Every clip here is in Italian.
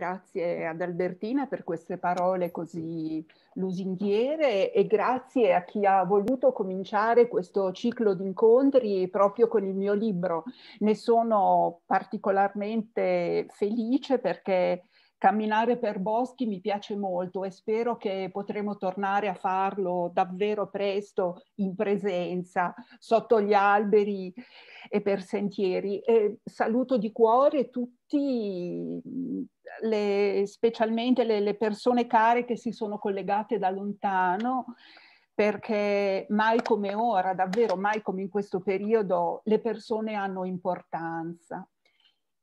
grazie ad Albertina per queste parole così lusinghiere e grazie a chi ha voluto cominciare questo ciclo di incontri proprio con il mio libro. Ne sono particolarmente felice perché camminare per boschi mi piace molto e spero che potremo tornare a farlo davvero presto in presenza, sotto gli alberi e per sentieri. E saluto di cuore tutti, le, specialmente le, le persone care che si sono collegate da lontano perché mai come ora, davvero mai come in questo periodo, le persone hanno importanza.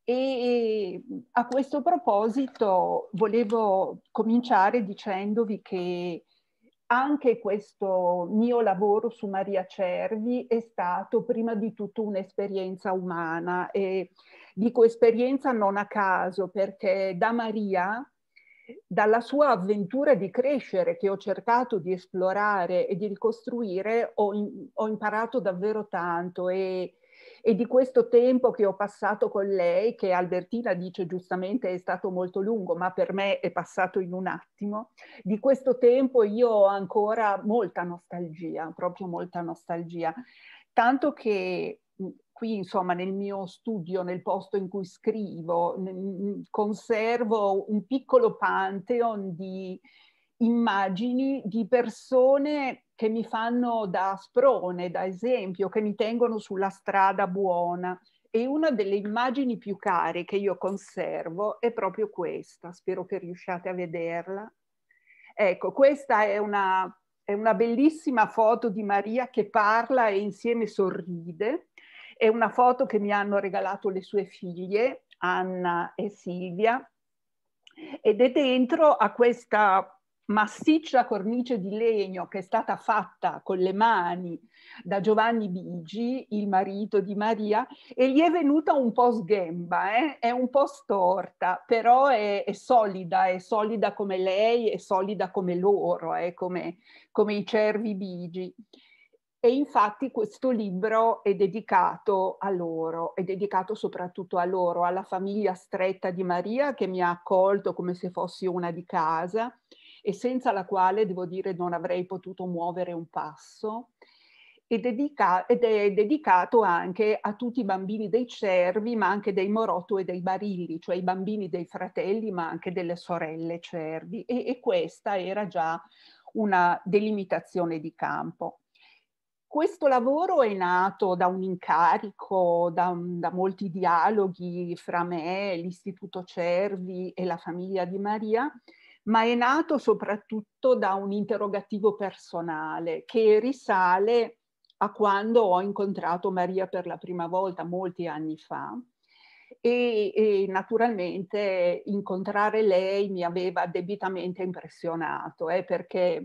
E a questo proposito volevo cominciare dicendovi che anche questo mio lavoro su Maria Cervi è stato prima di tutto un'esperienza umana e dico esperienza non a caso perché da Maria, dalla sua avventura di crescere che ho cercato di esplorare e di ricostruire, ho, ho imparato davvero tanto e e di questo tempo che ho passato con lei, che Albertina dice giustamente è stato molto lungo, ma per me è passato in un attimo, di questo tempo io ho ancora molta nostalgia, proprio molta nostalgia. Tanto che qui insomma nel mio studio, nel posto in cui scrivo, conservo un piccolo pantheon di immagini di persone che mi fanno da sprone, da esempio, che mi tengono sulla strada buona. E una delle immagini più care che io conservo è proprio questa, spero che riusciate a vederla. Ecco, questa è una, è una bellissima foto di Maria che parla e insieme sorride. È una foto che mi hanno regalato le sue figlie, Anna e Silvia, ed è dentro a questa massiccia cornice di legno che è stata fatta con le mani da Giovanni Bigi, il marito di Maria, e gli è venuta un po' sghemba, eh? è un po' storta, però è, è, solida, è solida come lei, è solida come loro, eh? come, come i cervi Bigi. E infatti questo libro è dedicato a loro, è dedicato soprattutto a loro, alla famiglia stretta di Maria che mi ha accolto come se fossi una di casa, e senza la quale, devo dire, non avrei potuto muovere un passo. Ed, è dedicato anche a tutti i bambini dei cervi, ma anche dei Moroto e dei Barilli, cioè i bambini dei fratelli, ma anche delle sorelle cervi. e, e questa era già una delimitazione di campo. Questo lavoro è nato da un incarico, da, da, molti dialoghi fra me, l'Istituto Cervi e la famiglia di Maria ma è nato soprattutto da un interrogativo personale che risale a quando ho incontrato Maria per la prima volta molti anni fa e, e naturalmente incontrare lei mi aveva debitamente impressionato eh, perché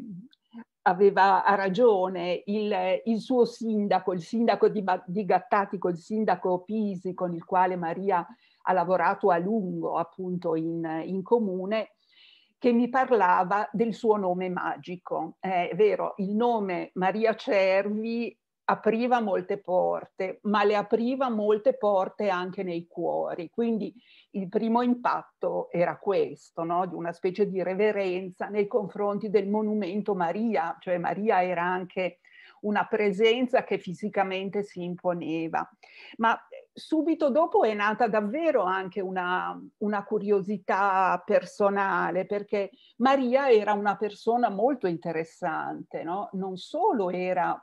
aveva ragione il, il, suo sindaco, il sindaco di, di Gattatico, il sindaco Pisi con il quale Maria ha lavorato a lungo appunto in, in comune, che mi parlava del suo nome magico. Eh, è vero, il nome Maria Cervi apriva molte porte, ma le apriva molte porte anche nei cuori. Quindi il primo impatto era questo, no? di una specie di reverenza nei confronti del monumento Maria, cioè Maria era anche una presenza che fisicamente si imponeva. Ma subito dopo è nata davvero anche una, una, curiosità personale, perché Maria era una persona molto interessante, no? non solo era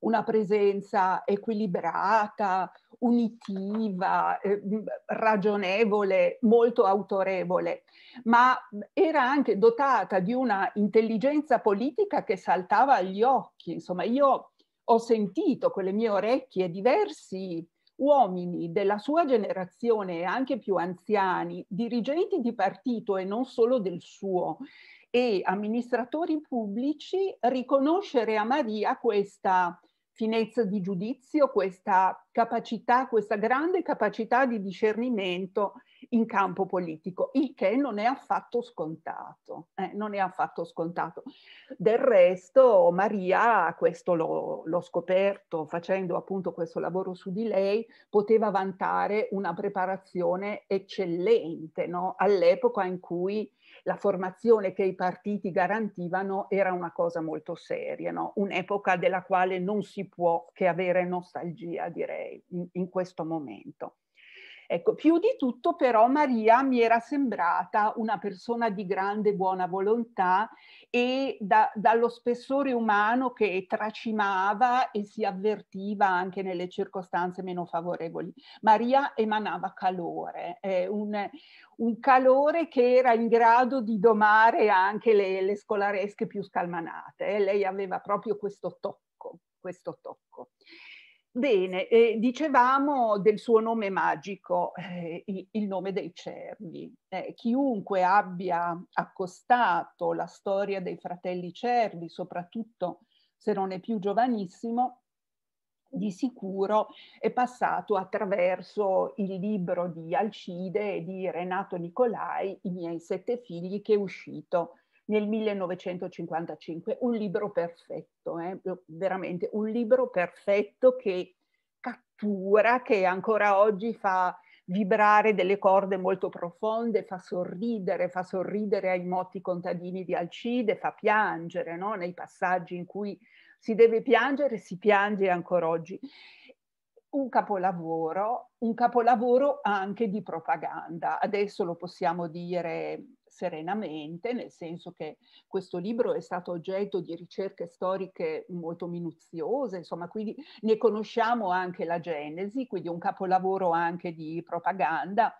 una presenza equilibrata, unitiva, eh, ragionevole, molto autorevole, ma era anche dotata di una intelligenza politica che saltava agli occhi. Insomma, io ho sentito con le mie orecchie diversi uomini della sua generazione e anche più anziani, dirigenti di partito e non solo del suo, e amministratori pubblici, riconoscere a Maria questa finezza di giudizio, questa capacità, questa grande capacità di discernimento in campo politico, il che non è affatto scontato, eh, non è affatto scontato. Del resto Maria, questo lo, l'ho scoperto facendo appunto questo lavoro su di lei, poteva vantare una preparazione eccellente no? all'epoca in cui la formazione che i partiti garantivano era una cosa molto seria, no? un'epoca della quale non si può che avere nostalgia, direi, in, in questo momento. Ecco, più di tutto però Maria mi era sembrata una persona di grande buona volontà e da, dallo spessore umano che tracimava e si avvertiva anche nelle circostanze meno favorevoli. Maria emanava calore, eh, un, un, calore che era in grado di domare anche le, le scolaresche più scalmanate. Eh. Lei aveva proprio questo tocco, questo tocco. Bene, eh, dicevamo del suo nome magico, eh, il nome dei cervi. Eh, chiunque abbia accostato la storia dei fratelli cervi, soprattutto se non è più giovanissimo, di sicuro è passato attraverso il libro di Alcide e di Renato Nicolai, I miei sette figli, che è uscito nel 1955, un libro perfetto, eh? veramente un libro perfetto che cattura, che ancora oggi fa vibrare delle corde molto profonde, fa sorridere, fa sorridere ai motti contadini di Alcide, fa piangere, no? nei passaggi in cui si deve piangere, si piange ancora oggi. Un capolavoro, un capolavoro anche di propaganda. Adesso lo possiamo dire serenamente, nel senso che questo libro è stato oggetto di ricerche storiche molto minuziose, insomma, quindi ne conosciamo anche la genesi, quindi un capolavoro anche di propaganda.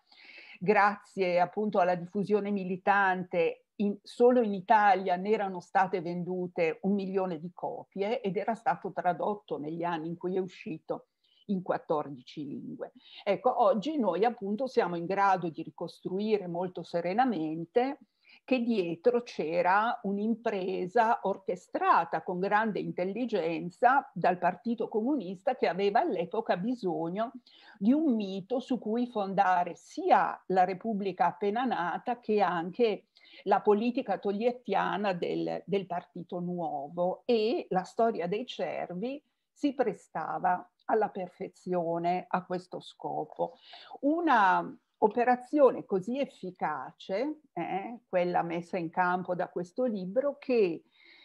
Grazie appunto alla diffusione militante in, solo in Italia ne erano state vendute un milione di copie ed era stato tradotto negli anni in cui è uscito in 14 lingue. Ecco, oggi noi appunto siamo in grado di ricostruire molto serenamente che dietro c'era un'impresa orchestrata con grande intelligenza dal Partito Comunista che aveva all'epoca bisogno di un mito su cui fondare sia la Repubblica appena nata che anche la politica togliettiana del, del Partito Nuovo e la storia dei cervi si prestava alla perfezione a questo scopo. Una operazione così efficace, eh, quella messa in campo da questo libro, che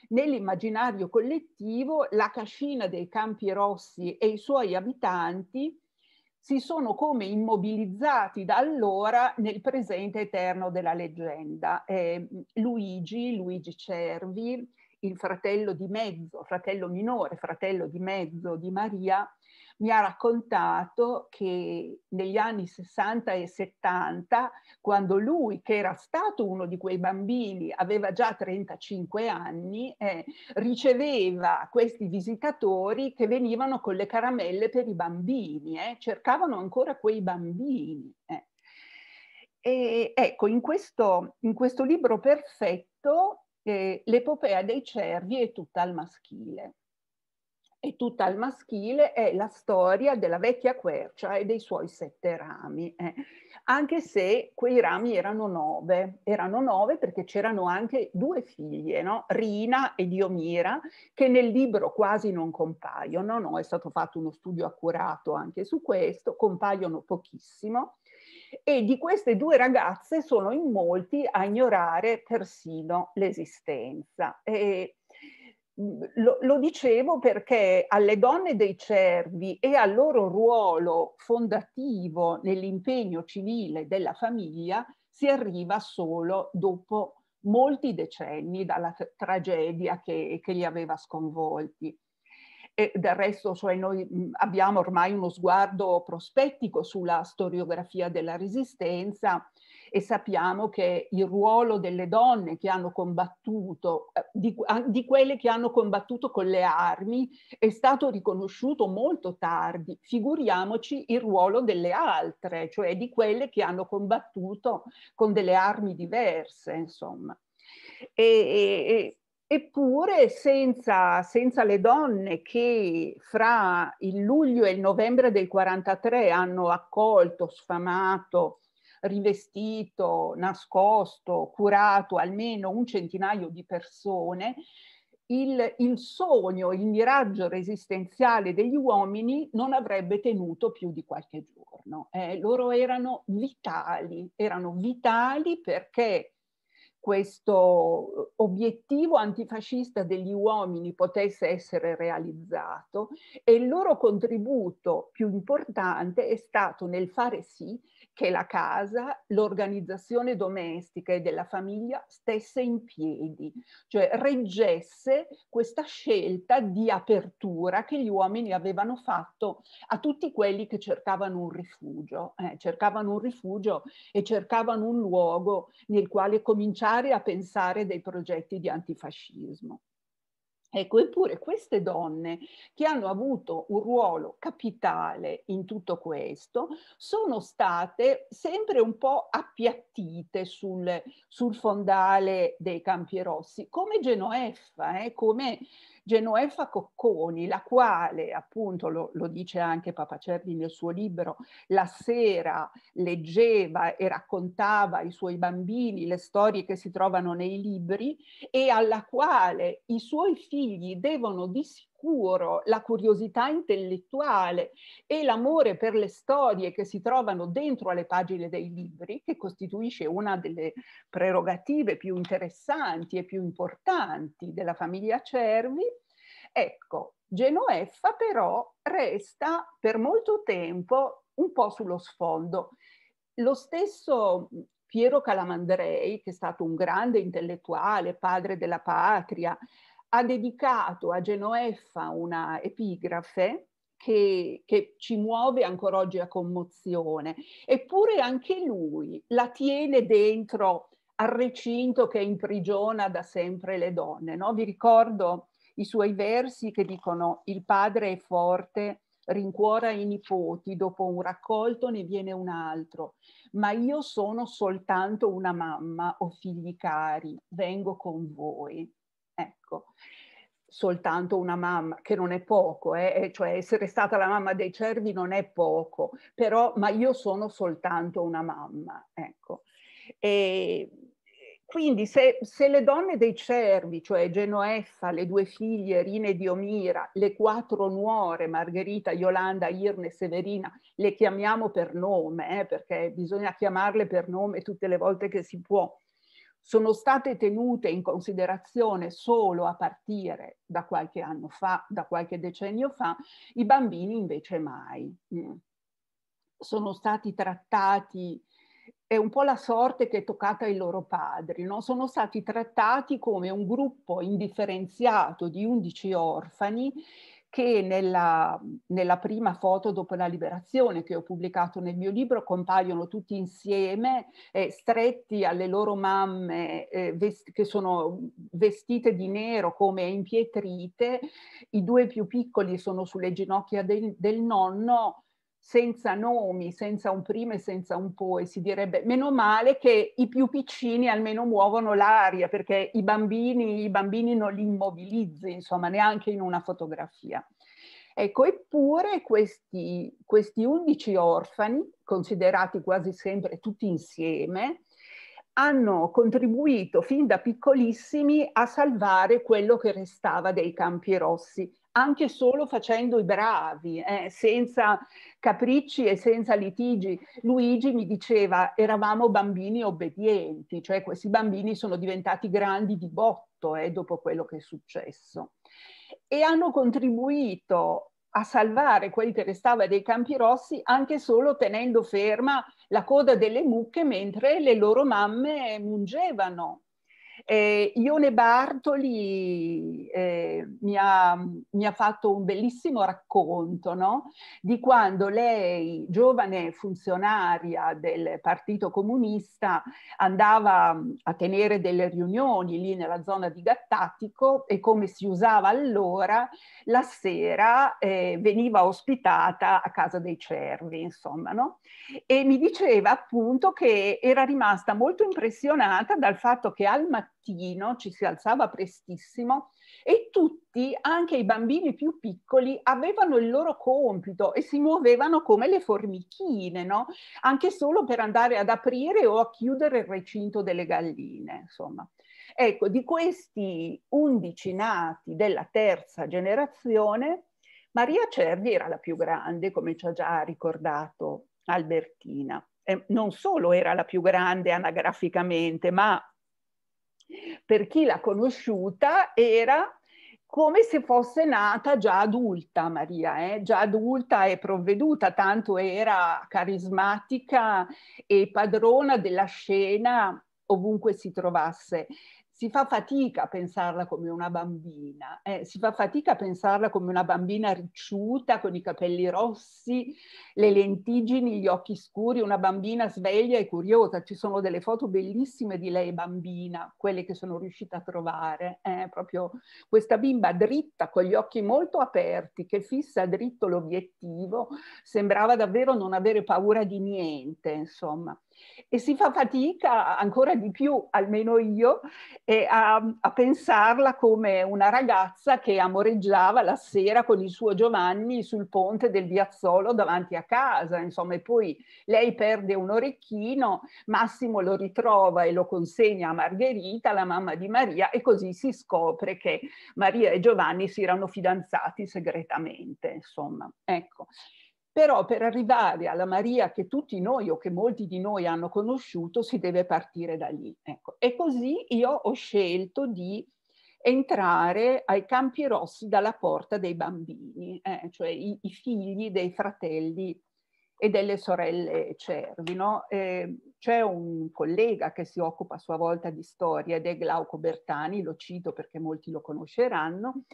nell'immaginario collettivo la cascina dei Campi Rossi e i suoi abitanti si sono come immobilizzati da allora nel presente eterno della leggenda. Eh, Luigi, Luigi Cervi, il fratello di mezzo, fratello minore, fratello di mezzo di Maria, mi ha raccontato che negli anni 60 e 70, quando lui, che era stato uno di quei bambini, aveva già 35 anni, eh, riceveva questi visitatori che venivano con le caramelle per i bambini, eh, cercavano ancora quei bambini. Eh. E ecco, in questo, in questo libro perfetto eh, l'epopea dei cervi è tutta al maschile. E tutta al maschile è la storia della vecchia quercia e dei suoi sette rami, eh. anche se quei rami erano nove, erano nove perché c'erano anche due figlie, no? Rina e Diomira, che nel libro quasi non compaiono, no? è stato fatto uno studio accurato anche su questo, compaiono pochissimo, e di queste due ragazze sono in molti a ignorare persino l'esistenza. Mhmm, lo, lo, dicevo perché alle donne dei cervi e al loro ruolo fondativo nell'impegno civile della famiglia si arriva solo dopo molti decenni dalla tragedia che, che li aveva sconvolti. E del resto cioè noi mm, abbiamo ormai uno sguardo prospettico sulla storiografia della resistenza e sappiamo che il ruolo delle donne che hanno combattuto, eh, di, ah, di quelle che hanno combattuto con le armi, è stato riconosciuto molto tardi. Figuriamoci il ruolo delle altre, cioè di quelle che hanno combattuto con delle armi diverse, insomma. E, e, Eppure senza, senza, le donne che fra il luglio e il novembre del 43 hanno accolto, sfamato, rivestito, nascosto, curato almeno un centinaio di persone, il, il sogno, il miraggio resistenziale degli uomini non avrebbe tenuto più di qualche giorno. Eh, loro erano vitali, erano vitali perché questo obiettivo antifascista degli uomini potesse essere realizzato e il loro contributo più importante è stato nel fare sì che la casa, l'organizzazione domestica e della famiglia stesse in piedi, cioè reggesse questa scelta di apertura che gli uomini avevano fatto a tutti quelli che cercavano un rifugio, eh, cercavano un rifugio e cercavano un luogo nel quale cominciare a pensare dei progetti di antifascismo. Ecco, eppure queste donne che hanno avuto un ruolo capitale in tutto questo sono state sempre un po' appiattite sul, sul fondale dei Campi Rossi, come Genoeffa, eh, come Genoefa Cocconi, la quale, appunto, lo, lo dice anche Papa Cervi nel suo libro, la sera leggeva e raccontava ai suoi bambini le storie che si trovano nei libri e alla quale i suoi figli devono disfidare oscuro, la curiosità intellettuale e l'amore per le storie che si trovano dentro alle pagine dei libri, che costituisce una delle prerogative più interessanti e più importanti della famiglia Cervi, ecco, Genoeffa però resta per molto tempo un po' sullo sfondo. Lo stesso Piero Calamandrei, che è stato un grande intellettuale, padre della patria, ha dedicato a Genoeffa una epigrafe che, che, ci muove ancora oggi a commozione, eppure anche lui la tiene dentro al recinto che imprigiona da sempre le donne. No? Vi ricordo i suoi versi che dicono il padre è forte, rincuora i nipoti, dopo un raccolto ne viene un altro, ma io sono soltanto una mamma o figli cari, vengo con voi ecco soltanto una mamma, che non è poco, eh? cioè essere stata la mamma dei cervi non è poco, però ma io sono soltanto una mamma, ecco. E quindi se, se le donne dei cervi, cioè Genoeffa, le due figlie Rina e Diomira, le quattro nuore, Margherita, Iolanda, Irne, e Severina, le chiamiamo per nome, eh? perché bisogna chiamarle per nome tutte le volte che si può, sono state tenute in considerazione solo a partire da qualche anno fa, da qualche decennio fa, i bambini invece mai. Mm. Sono stati trattati, è un po' la sorte che è toccata ai loro padri, no? sono stati trattati come un gruppo indifferenziato di 11 orfani che nella, nella, prima foto dopo la liberazione che ho pubblicato nel mio libro compaiono tutti insieme, eh, stretti alle loro mamme eh, vest- che sono vestite di nero come impietrite, i due più piccoli sono sulle ginocchia del, del nonno, senza nomi, senza un prima e senza un poi, si direbbe meno male che i più piccini almeno muovono l'aria perché i bambini, i bambini non li immobilizzi, insomma, neanche in una fotografia. Ecco, eppure questi, questi 11 orfani, considerati quasi sempre tutti insieme, hanno contribuito fin da piccolissimi a salvare quello che restava dei campi rossi, anche solo facendo i bravi, eh, senza capricci e senza litigi. Luigi mi diceva, eravamo bambini obbedienti, cioè questi bambini sono diventati grandi di botto eh, dopo quello che è successo. E hanno contribuito a salvare quel che restava dei Campi Rossi anche solo tenendo ferma la coda delle mucche mentre le loro mamme mungevano eh, Ione Bartoli eh, mi, ha, mi, ha, fatto un bellissimo racconto no? di quando lei, giovane funzionaria del Partito Comunista, andava mm, a tenere delle riunioni lì nella zona di Gattatico e come si usava allora, la sera eh, veniva ospitata a casa dei cervi, insomma, no? e mi diceva appunto che era rimasta molto impressionata dal fatto che al mattino mattino, ci si alzava prestissimo e tutti, anche i bambini più piccoli, avevano il loro compito e si muovevano come le formichine, no? Anche solo per andare ad aprire o a chiudere il recinto delle galline, insomma. Ecco, di questi undici nati della terza generazione, Maria Cervi era la più grande, come ci ha già ricordato Albertina. Eh, non solo era la più grande anagraficamente, ma per chi l'ha conosciuta era come se fosse nata già adulta Maria, eh? già adulta e provveduta, tanto era carismatica e padrona della scena ovunque si trovasse si fa fatica a pensarla come una bambina, eh? si fa fatica a pensarla come una bambina ricciuta, con i capelli rossi, le lentiggini, gli occhi scuri, una bambina sveglia e curiosa. Ci sono delle foto bellissime di lei bambina, quelle che sono riuscita a trovare, eh? proprio questa bimba dritta, con gli occhi molto aperti, che fissa dritto l'obiettivo, sembrava davvero non avere paura di niente, insomma e si fa fatica ancora di più, almeno io, eh, a, a, pensarla come una ragazza che amoreggiava la sera con il suo Giovanni sul ponte del Biazzolo davanti a casa, insomma, e poi lei perde un orecchino, Massimo lo ritrova e lo consegna a Margherita, la mamma di Maria, e così si scopre che Maria e Giovanni si erano fidanzati segretamente, insomma, ecco. Però per arrivare alla Maria che tutti noi o che molti di noi hanno conosciuto si deve partire da lì. Ecco. E così io ho scelto di entrare ai Campi Rossi dalla porta dei bambini, eh, cioè i, i, figli dei fratelli e delle sorelle Cervi. No? Eh, c'è un collega che si occupa a sua volta di storia ed è Glauco Bertani, lo cito perché molti lo conosceranno,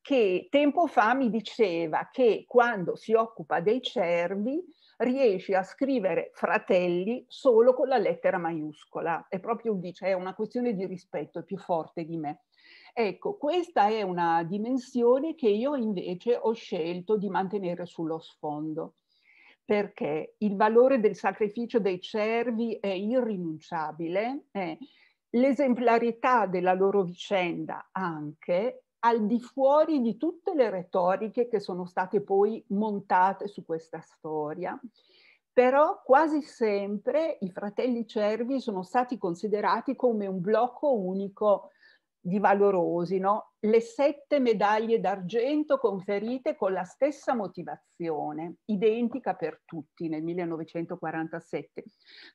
che tempo fa mi diceva che quando si occupa dei cervi riesce a scrivere fratelli solo con la lettera maiuscola. È proprio, dice, è una questione di rispetto, è più forte di me. Ecco, questa è una dimensione che io invece ho scelto di mantenere sullo sfondo, perché il valore del sacrificio dei cervi è irrinunciabile, eh, l'esemplarità della loro vicenda anche, al di fuori di tutte le retoriche che sono state poi montate su questa storia. Però quasi sempre i fratelli cervi sono stati considerati come un blocco unico di valorosi, no? le sette medaglie d'argento conferite con la stessa motivazione, identica per tutti nel 1947,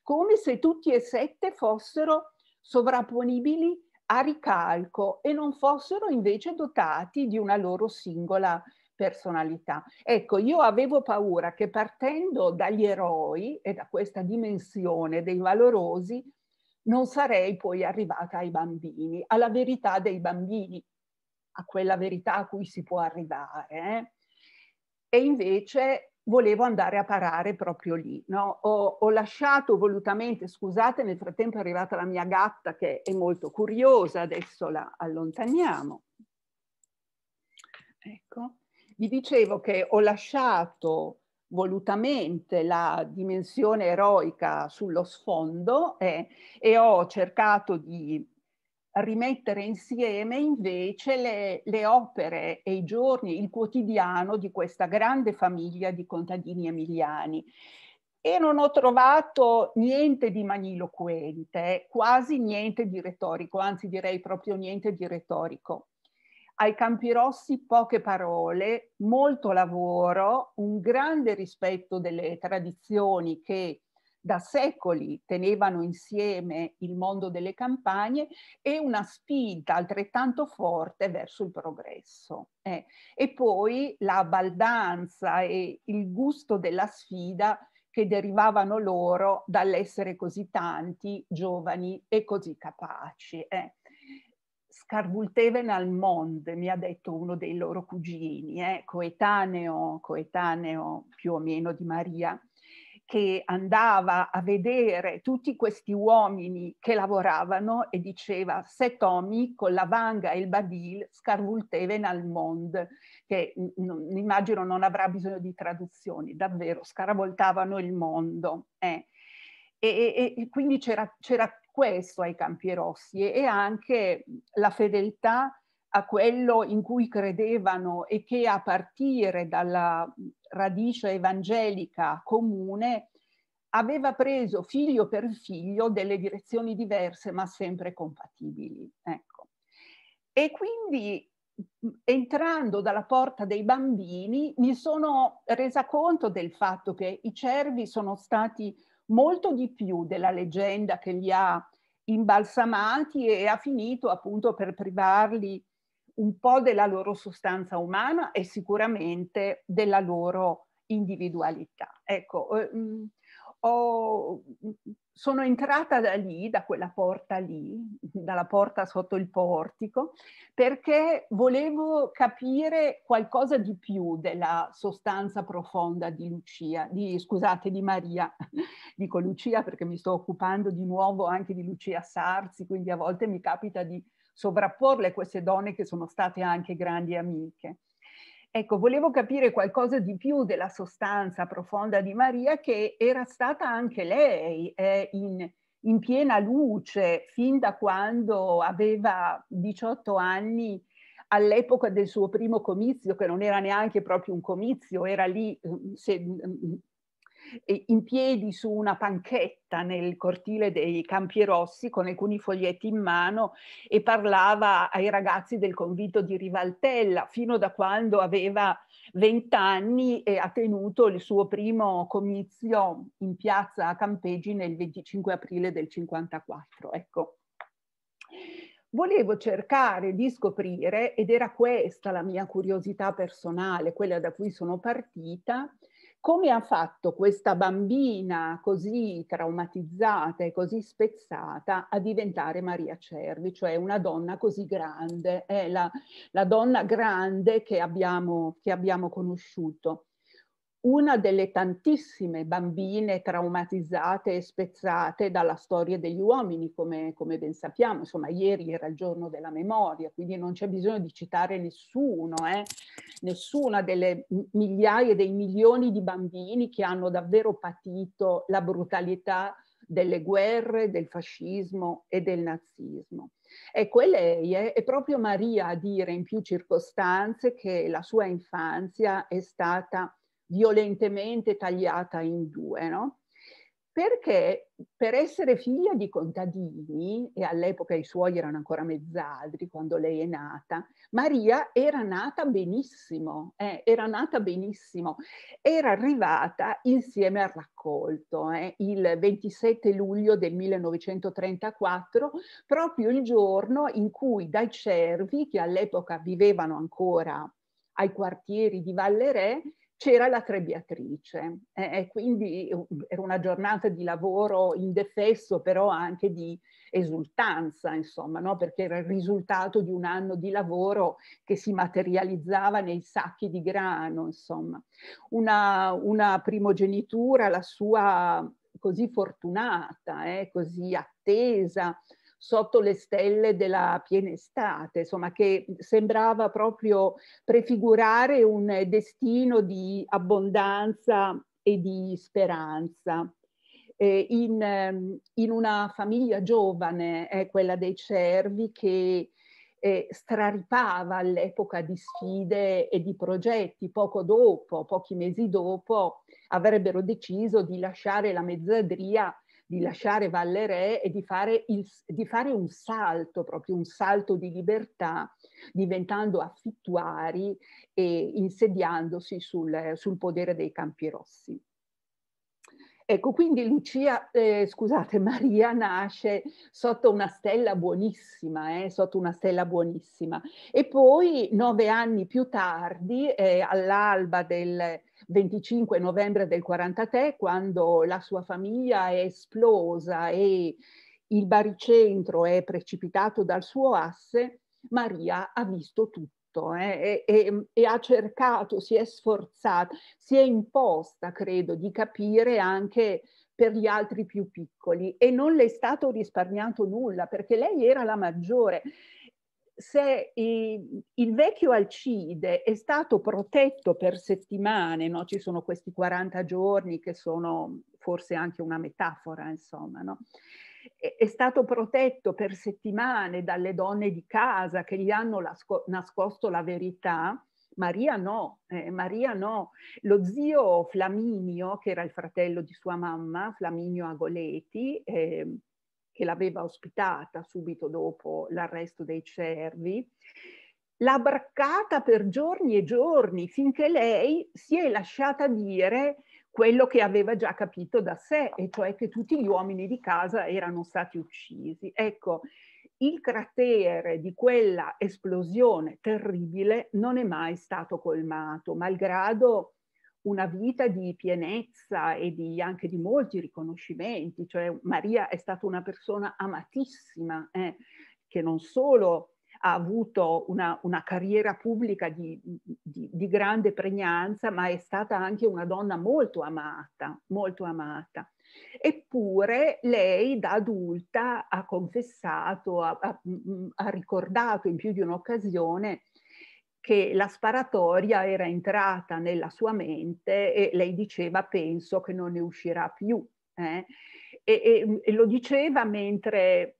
come se tutti e sette fossero sovrapponibili a ricalco e non fossero invece dotati di una loro singola personalità. Ecco, io avevo paura che partendo dagli eroi e da questa dimensione dei valorosi, non sarei poi arrivata ai bambini, alla verità dei bambini, a quella verità a cui si può arrivare. Eh? E invece volevo andare a parare proprio lì. No? Ho, ho, lasciato volutamente, scusate, nel frattempo è arrivata la mia gatta che è molto curiosa, adesso la allontaniamo. Ecco, vi dicevo che ho lasciato volutamente la dimensione eroica sullo sfondo eh, e ho cercato di rimettere insieme invece le, le, opere e i giorni, il quotidiano di questa grande famiglia di contadini emiliani. E non ho trovato niente di magniloquente, quasi niente di retorico, anzi direi proprio niente di retorico. Ai Campirossi poche parole, molto lavoro, un grande rispetto delle tradizioni che da secoli tenevano insieme il mondo delle campagne e una spinta altrettanto forte verso il progresso. Eh. E poi la baldanza e il gusto della sfida che derivavano loro dall'essere così tanti, giovani e così capaci. Eh. Scarvulteven al mondo, mi ha detto uno dei loro cugini, eh, coetaneo, coetaneo più o meno di Maria che andava a vedere tutti questi uomini che lavoravano e diceva se homi con la vanga e il badil scarvulteven al mondo», che n- immagino non avrà bisogno di traduzioni, davvero, scaravoltavano il mondo. Eh. E, e, e, quindi c'era, c'era questo ai Campi Rossi e, e anche la fedeltà a quello in cui credevano e che a partire dalla radice evangelica comune aveva preso figlio per figlio delle direzioni diverse ma sempre compatibili. Ecco. E quindi entrando dalla porta dei bambini mi sono resa conto del fatto che i cervi sono stati molto di più della leggenda che li ha imbalsamati e ha finito appunto per privarli un po' della loro sostanza umana e sicuramente della loro individualità. Ecco, eh, mm, ho, mm, sono entrata da lì, da quella porta lì, dalla porta sotto il portico, perché volevo capire qualcosa di più della sostanza profonda di Lucia, di, scusate, di Maria. Dico Lucia perché mi sto occupando di nuovo anche di Lucia Sarsi, quindi a volte mi capita di sovrapporle queste donne che sono state anche grandi amiche. Ecco, volevo capire qualcosa di più della sostanza profonda di Maria che era stata anche lei eh, in, in piena luce fin da quando aveva 18 anni all'epoca del suo primo comizio, che non era neanche proprio un comizio, era lì eh, se, mm, in piedi su una panchetta nel cortile dei Campi Rossi con alcuni foglietti in mano e parlava ai ragazzi del convito di Rivaltella fino da quando aveva 20 anni e ha tenuto il suo primo comizio in piazza a Campeggi nel 25 aprile del 54. Ecco volevo cercare di scoprire, ed era questa la mia curiosità personale, quella da cui sono partita, come ha fatto questa bambina così traumatizzata e così spezzata a diventare Maria Cervi, cioè una donna così grande, è la, la donna grande che abbiamo, che abbiamo conosciuto una delle tantissime bambine traumatizzate e spezzate dalla storia degli uomini, come, come, ben sappiamo. Insomma, ieri era il giorno della memoria, quindi non c'è bisogno di citare nessuno, eh? nessuna delle migliaia, dei milioni di bambini che hanno davvero patito la brutalità delle guerre, del fascismo e del nazismo. Ecco, e lei è, è, proprio Maria a dire in più circostanze che la sua infanzia è stata violentemente tagliata in due, no? Perché per essere figlia di contadini, e all'epoca i suoi erano ancora mezzadri quando lei è nata, Maria era nata benissimo, eh, era nata benissimo, era arrivata insieme al raccolto eh, il 27 luglio del 1934, proprio il giorno in cui dai cervi, che all'epoca vivevano ancora ai quartieri di Vallerè, c'era la trebbiatrice eh, quindi era una giornata di lavoro indefesso però anche di esultanza insomma no? perché era il risultato di un anno di lavoro che si materializzava nei sacchi di grano insomma una, una primogenitura la sua così fortunata eh, così attesa sotto le stelle della piena estate, insomma che sembrava proprio prefigurare un destino di abbondanza e di speranza. Eh, in, ehm, in, una famiglia giovane, eh, quella dei cervi, che eh, straripava all'epoca di sfide e di progetti. Poco dopo, pochi mesi dopo, avrebbero deciso di lasciare la mezzadria di lasciare Vallerè e di fare, il, di fare un salto, proprio un salto di libertà, diventando affittuari e insediandosi sul, sul podere dei Campi Rossi. Ecco, quindi Lucia, eh, scusate, Maria nasce sotto una stella buonissima, eh, sotto una stella buonissima. E poi nove anni più tardi, eh, all'alba del 25 novembre del 43, quando la sua famiglia è esplosa e il baricentro è precipitato dal suo asse, Maria ha visto tutto fatto eh, e, e, ha cercato, si è sforzata, si è imposta, credo, di capire anche per gli altri più piccoli e non le è stato risparmiato nulla perché lei era la maggiore. Se eh, il vecchio Alcide è stato protetto per settimane, no? ci sono questi 40 giorni che sono forse anche una metafora, insomma, no? è stato protetto per settimane dalle donne di casa che gli hanno nascosto la verità. Maria no, eh, Maria no. Lo zio Flaminio, che era il fratello di sua mamma, Flaminio Agoleti, eh, che l'aveva ospitata subito dopo l'arresto dei cervi, l'ha braccata per giorni e giorni finché lei si è lasciata dire quello che aveva già capito da sé, e cioè che tutti gli uomini di casa erano stati uccisi. Ecco, il cratere di quella esplosione terribile non è mai stato colmato, malgrado una vita di pienezza e di, anche di molti riconoscimenti, cioè Maria è stata una persona amatissima, eh, che non solo ha avuto una, una carriera pubblica di, di, di, grande pregnanza, ma è stata anche una donna molto amata, molto amata. Eppure lei da adulta ha confessato, ha, ha, mm, mm, ha ricordato in più di un'occasione che la sparatoria era entrata nella sua mente e lei diceva penso che non ne uscirà più. Eh? E, e, e, lo diceva mentre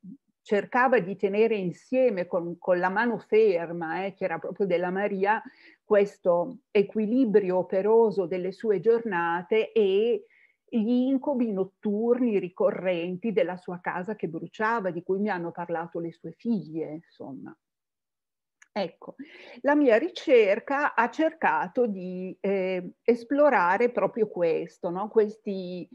cercava di tenere insieme con, con la mano ferma, eh, che era proprio della Maria, questo equilibrio operoso delle sue giornate e gli incubi notturni ricorrenti della sua casa che bruciava, di cui mi hanno parlato le sue figlie, insomma. Ecco, la mia ricerca ha cercato di eh, esplorare proprio questo, no? questi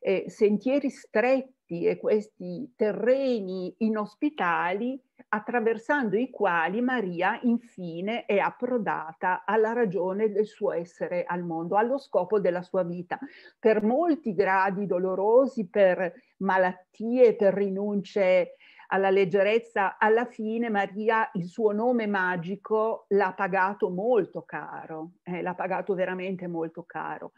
eh, sentieri stretti diritti e questi terreni inospitali attraversando i quali Maria infine è approdata alla ragione del suo essere al mondo, allo scopo della sua vita. Per molti gradi dolorosi, per malattie, per rinunce alla leggerezza, alla fine Maria il suo nome magico l'ha pagato molto caro, eh, l'ha pagato veramente molto caro.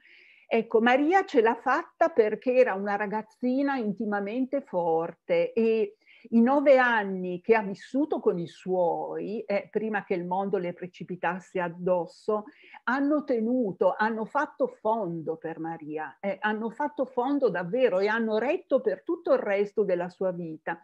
Ecco, Maria ce l'ha fatta perché era una ragazzina intimamente forte e i nove anni che ha vissuto con i suoi, eh, prima che il mondo le precipitasse addosso, hanno tenuto, hanno fatto fondo per Maria, eh, hanno fatto fondo davvero e hanno retto per tutto il resto della sua vita.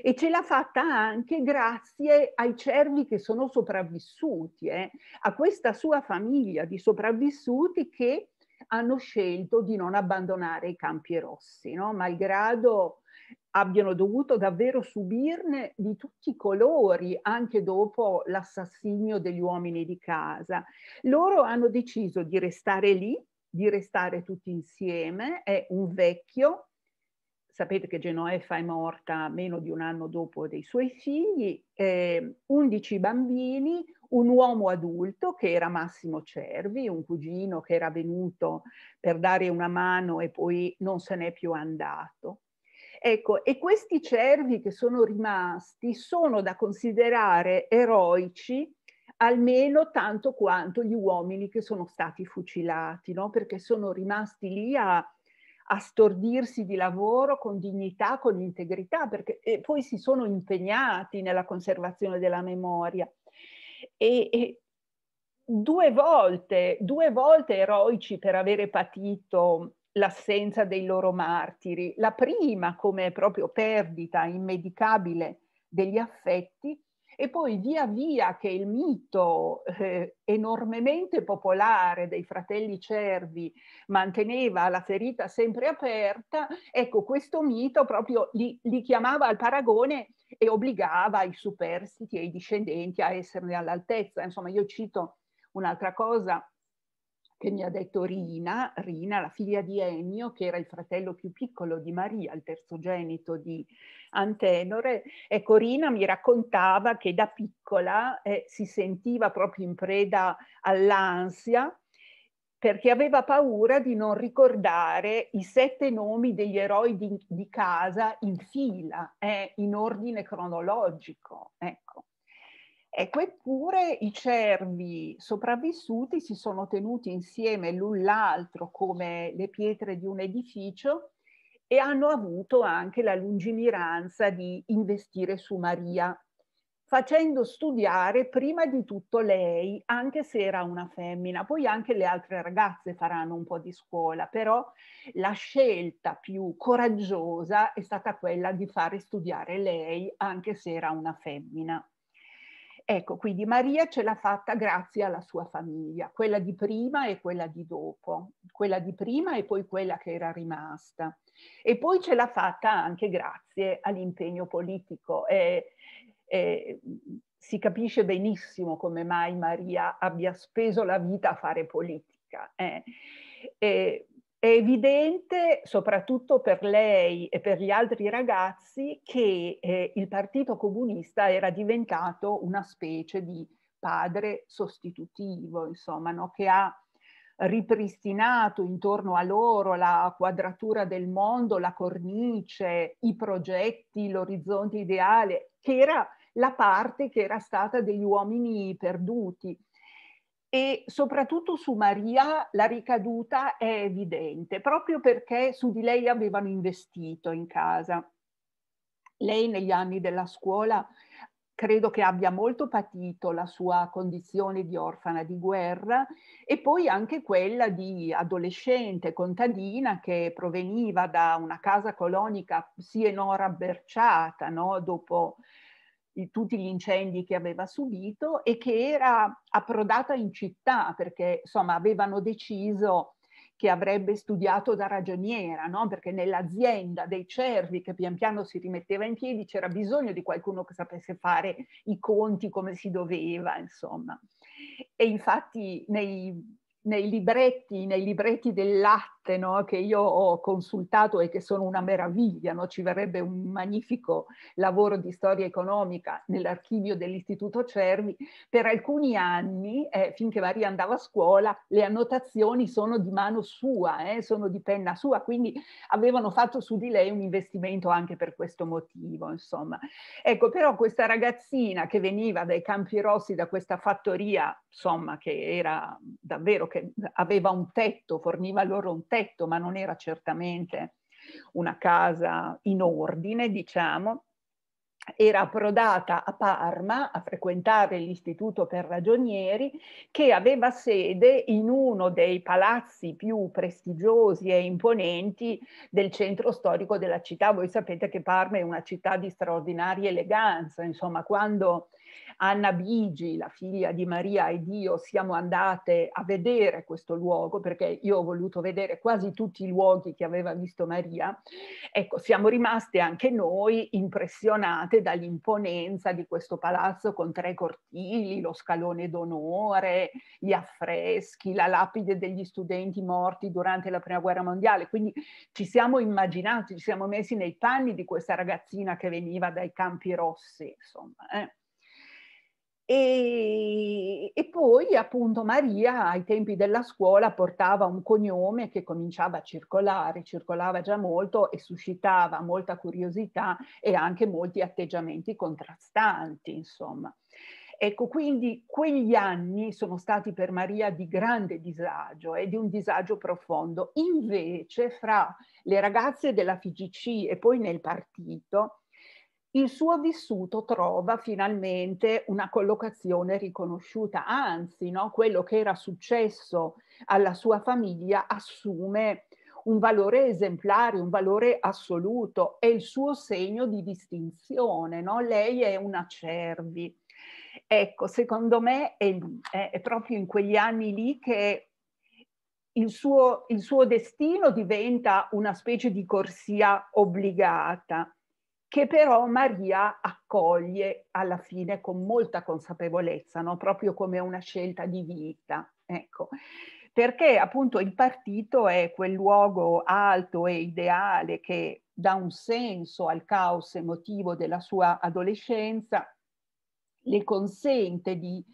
E ce l'ha fatta anche grazie ai cervi che sono sopravvissuti, eh, a questa sua famiglia di sopravvissuti che hanno scelto di non abbandonare i campi rossi, no? malgrado abbiano dovuto davvero subirne di tutti i colori anche dopo l'assassinio degli uomini di casa. Loro hanno deciso di restare lì, di restare tutti insieme, è un vecchio, sapete che Genoefa è morta meno di un anno dopo dei suoi figli, eh, 11 bambini, un uomo adulto che era Massimo Cervi, un cugino che era venuto per dare una mano e poi non se n'è più andato. Ecco, e questi cervi che sono rimasti sono da considerare eroici almeno tanto quanto gli uomini che sono stati fucilati, no? perché sono rimasti lì a, a stordirsi di lavoro con dignità, con integrità, perché poi si sono impegnati nella conservazione della memoria e, e due volte, due volte eroici per avere patito l'assenza dei loro martiri, la prima come proprio perdita immedicabile degli affetti e poi via via che il mito eh, enormemente popolare dei fratelli cervi manteneva la ferita sempre aperta, ecco questo mito proprio li, li chiamava al paragone e obbligava i superstiti e i discendenti a esserne all'altezza. Insomma, io cito un'altra cosa che mi ha detto Rina, Rina, la figlia di Ennio, che era il fratello più piccolo di Maria, il terzogenito di Antenore. Ecco, Rina mi raccontava che da piccola eh, si sentiva proprio in preda all'ansia perché aveva paura di non ricordare i sette nomi degli eroi di, di casa in fila, eh, in ordine cronologico. Ecco. Ecco, eppure i cervi sopravvissuti si sono tenuti insieme l'un l'altro come le pietre di un edificio e hanno avuto anche la lungimiranza di investire su Maria facendo studiare prima di tutto lei, anche se era una femmina, poi anche le altre ragazze faranno un po' di scuola, però la scelta più coraggiosa è stata quella di fare studiare lei, anche se era una femmina. Ecco, quindi Maria ce l'ha fatta grazie alla sua famiglia, quella di prima e quella di dopo, quella di prima e poi quella che era rimasta. E poi ce l'ha fatta anche grazie all'impegno politico. Eh, eh, si capisce benissimo come mai Maria abbia speso la vita a fare politica. Eh. E, è evidente, soprattutto per lei e per gli altri ragazzi, che eh, il Partito Comunista era diventato una specie di padre sostitutivo, insomma, no? che ha ripristinato intorno a loro la quadratura del mondo, la cornice, i progetti, l'orizzonte ideale, che era la parte che era stata degli uomini perduti. E soprattutto su Maria la ricaduta è evidente, proprio perché su di lei avevano investito in casa. Lei negli anni della scuola credo che abbia molto patito la sua condizione di orfana di guerra e poi anche quella di adolescente contadina che proveniva da una casa colonica sì e no rabberciata no? tutti gli incendi che aveva subito e che era approdata in città perché insomma avevano deciso che avrebbe studiato da ragioniera, no? perché nell'azienda dei cervi che pian piano si rimetteva in piedi c'era bisogno di qualcuno che sapesse fare i conti come si doveva, insomma. E infatti nei, nei libretti, nei libretti del latte piatte no? che io ho consultato e che sono una meraviglia, no? ci verrebbe un magnifico lavoro di storia economica nell'archivio dell'Istituto Cervi, per alcuni anni, eh, finché Maria andava a scuola, le annotazioni sono di mano sua, eh, sono di penna sua, quindi avevano fatto su di lei un investimento anche per questo motivo, insomma. Ecco, però questa ragazzina che veniva dai Campi Rossi, da questa fattoria, insomma, che era davvero, che aveva un tetto, forniva loro un tetto, tetto, ma non era certamente una casa in ordine, diciamo, era approdata a Parma a frequentare l'istituto per ragionieri che aveva sede in uno dei palazzi più prestigiosi e imponenti del centro storico della città. Voi sapete che Parma è una città di straordinaria eleganza, insomma quando Anna Bigi, la figlia di Maria ed io, siamo andate a vedere questo luogo perché io ho voluto vedere quasi tutti i luoghi che aveva visto Maria. Ecco, siamo rimaste anche noi impressionate dall'imponenza di questo palazzo con tre cortili, lo scalone d'onore, gli affreschi, la lapide degli studenti morti durante la Prima Guerra Mondiale. Quindi ci siamo immaginati, ci siamo messi nei panni di questa ragazzina che veniva dai campi rossi, insomma. Eh. E, e, poi appunto Maria ai tempi della scuola portava un cognome che cominciava a circolare, circolava già molto e suscitava molta curiosità e anche molti atteggiamenti contrastanti, insomma. Ecco, quindi quegli anni sono stati per Maria di grande disagio e eh, di un disagio profondo. Invece, fra le ragazze della FIGC e poi nel partito, il suo vissuto trova finalmente una collocazione riconosciuta, anzi no, quello che era successo alla sua famiglia assume un valore esemplare, un valore assoluto, è il suo segno di distinzione, no? lei è una cervi. Ecco, secondo me è, è proprio in quegli anni lì che il suo, il suo destino diventa una specie di corsia obbligata che però Maria accoglie alla fine con molta consapevolezza, no? proprio come una scelta di vita. Ecco. Perché appunto il partito è quel luogo alto e ideale che dà un senso al caos emotivo della sua adolescenza, le consente di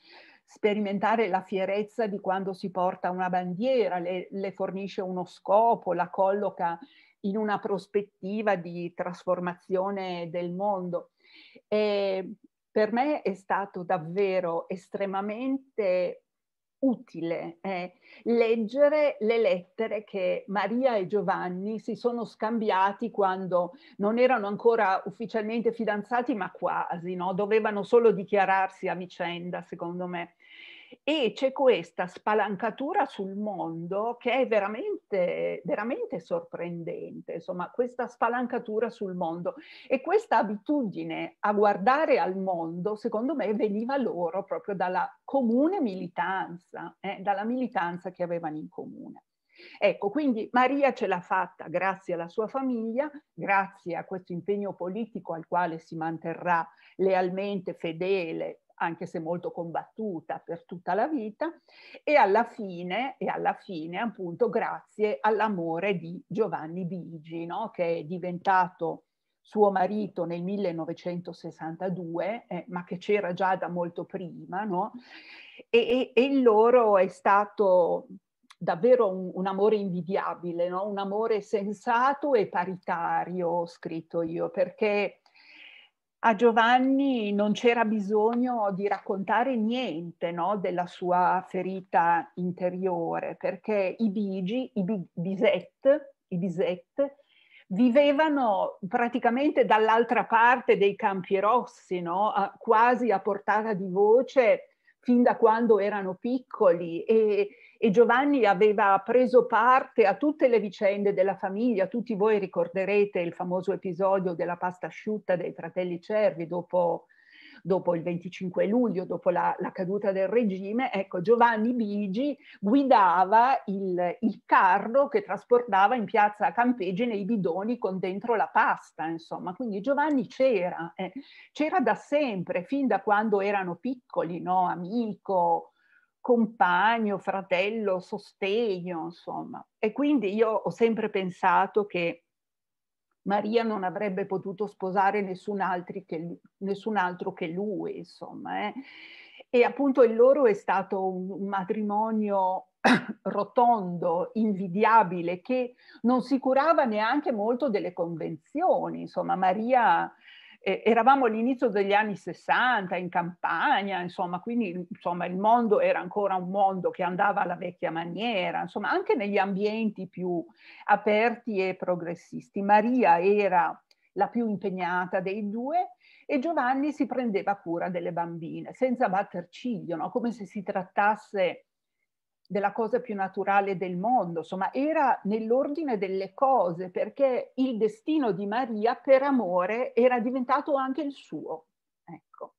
sperimentare la fierezza di quando si porta una bandiera, le, le fornisce uno scopo, la colloca in una prospettiva di trasformazione del mondo. E per me è stato davvero estremamente utile eh, leggere le lettere che Maria e Giovanni si sono scambiati quando non erano ancora ufficialmente fidanzati, ma quasi, no? dovevano solo dichiararsi a vicenda, secondo me e c'è questa spalancatura sul mondo che è veramente, veramente sorprendente, insomma, questa spalancatura sul mondo. E questa abitudine a guardare al mondo, secondo me, veniva loro proprio dalla comune militanza, eh, dalla militanza che avevano in comune. Ecco, quindi Maria ce l'ha fatta grazie alla sua famiglia, grazie a questo impegno politico al quale si manterrà lealmente fedele anche se molto combattuta per tutta la vita, e alla fine, e alla fine appunto grazie all'amore di Giovanni Bigi, no? che è diventato suo marito nel 1962, eh, ma che c'era già da molto prima, no? e, e, e il loro è stato davvero un, un amore invidiabile, no? un amore sensato e paritario, ho scritto io, perché a Giovanni non c'era bisogno di raccontare niente no, della sua ferita interiore, perché i Bigi, i Bisette, i Bisette vivevano praticamente dall'altra parte dei campi rossi, no? a, quasi a portata di voce fin da quando erano piccoli e, e Giovanni aveva preso parte a tutte le vicende della famiglia. Tutti voi ricorderete il famoso episodio della pasta asciutta dei fratelli Cervi dopo, dopo il 25 luglio, dopo la, la, caduta del regime. Ecco, Giovanni Bigi guidava il, il carro che trasportava in piazza Campegine i bidoni con dentro la pasta, insomma. Quindi Giovanni c'era, eh. c'era da sempre, fin da quando erano piccoli, no? amico compagno, fratello, sostegno, insomma. E quindi io ho sempre pensato che Maria non avrebbe potuto sposare nessun, che, nessun altro che lui, insomma. Eh. E appunto il loro è stato un matrimonio rotondo, invidiabile, che non si curava neanche molto delle convenzioni. Insomma, Maria eh, eravamo all'inizio degli anni 60 in campagna, insomma, quindi insomma, il mondo era ancora un mondo che andava alla vecchia maniera, insomma, anche negli ambienti più aperti e progressisti. Maria era la più impegnata dei due e Giovanni si prendeva cura delle bambine senza batter ciglio, no? come se si trattasse della cosa più naturale del mondo, insomma era nell'ordine delle cose perché il destino di Maria per amore era diventato anche il suo. Ecco.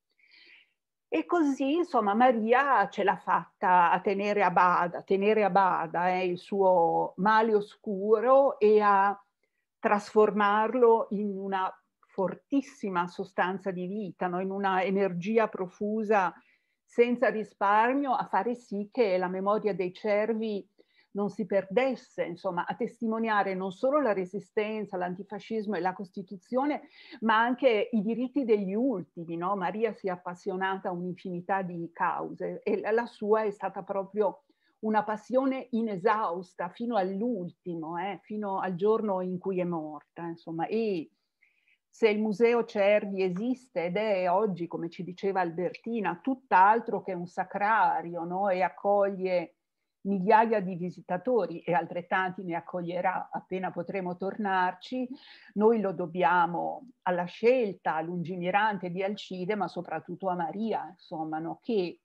E così, insomma, Maria ce l'ha fatta a tenere a bada, tenere a bada eh, il suo male oscuro e a trasformarlo in una fortissima sostanza di vita, no? in una energia profusa senza risparmio a fare sì che la memoria dei cervi non si perdesse, insomma, a testimoniare non solo la resistenza, l'antifascismo e la Costituzione, ma anche i diritti degli ultimi. No? Maria si è appassionata a un'infinità di cause e la sua è stata proprio una passione inesausta fino all'ultimo, eh? fino al giorno in cui è morta. Insomma. E se il museo Cervi esiste ed è oggi, come ci diceva Albertina, tutt'altro che un sacrario no? e accoglie migliaia di visitatori e altrettanti ne accoglierà appena potremo tornarci, noi lo dobbiamo alla scelta lungimirante di Alcide, ma soprattutto a Maria, insomma, no? che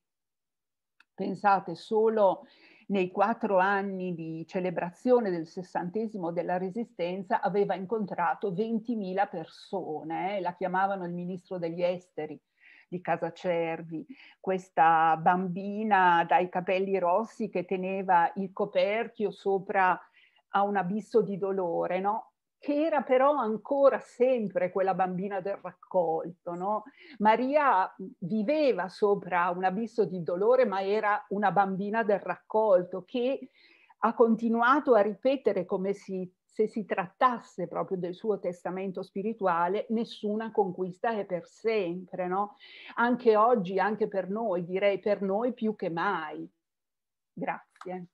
pensate solo nei quattro anni di celebrazione del sessantesimo della Resistenza aveva incontrato 20.000 persone, eh, la chiamavano il ministro degli esteri di Casa Cervi, questa bambina dai capelli rossi che teneva il coperchio sopra a un abisso di dolore, no? che era però ancora sempre quella bambina del raccolto. No? Maria viveva sopra un abisso di dolore, ma era una bambina del raccolto che ha continuato a ripetere come si, se si trattasse proprio del suo testamento spirituale, nessuna conquista è per sempre. No? Anche oggi, anche per noi, direi per noi più che mai. Grazie.